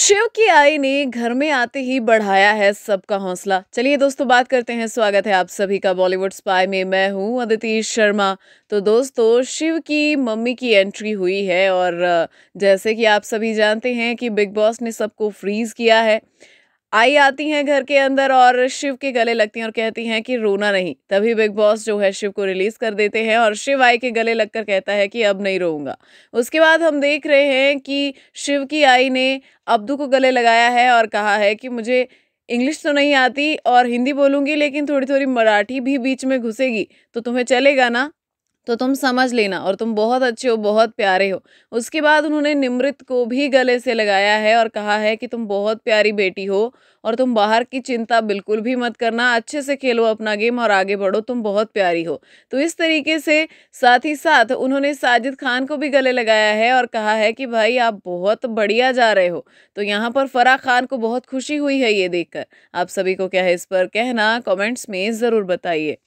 शिव की आई ने घर में आते ही बढ़ाया है सबका हौसला चलिए दोस्तों बात करते हैं स्वागत है आप सभी का बॉलीवुड स्पाई में मैं हूँ अदिति शर्मा तो दोस्तों शिव की मम्मी की एंट्री हुई है और जैसे कि आप सभी जानते हैं कि बिग बॉस ने सबको फ्रीज किया है आई आती हैं घर के अंदर और शिव के गले लगती हैं और कहती हैं कि रोना नहीं तभी बिग बॉस जो है शिव को रिलीज कर देते हैं और शिव आई के गले लगकर कहता है कि अब नहीं रोऊंगा उसके बाद हम देख रहे हैं कि शिव की आई ने अब्दू को गले लगाया है और कहा है कि मुझे इंग्लिश तो नहीं आती और हिंदी बोलूँगी लेकिन थोड़ी थोड़ी मराठी भी बीच में घुसेगी तो तुम्हें चलेगा ना तो तुम समझ लेना और तुम बहुत अच्छे हो बहुत प्यारे हो उसके बाद उन्होंने निमृत को भी गले से लगाया है और कहा है कि तुम बहुत प्यारी बेटी हो और तुम बाहर की चिंता बिल्कुल भी मत करना अच्छे से खेलो अपना गेम और आगे बढ़ो तुम बहुत प्यारी हो तो इस तरीके से साथ ही साथ उन्होंने साजिद खान को भी गले लगाया है और कहा है कि भाई आप बहुत बढ़िया जा रहे हो तो यहाँ पर फराह खान को बहुत खुशी हुई है ये देखकर आप सभी को क्या है इस पर कहना कमेंट्स में ज़रूर बताइए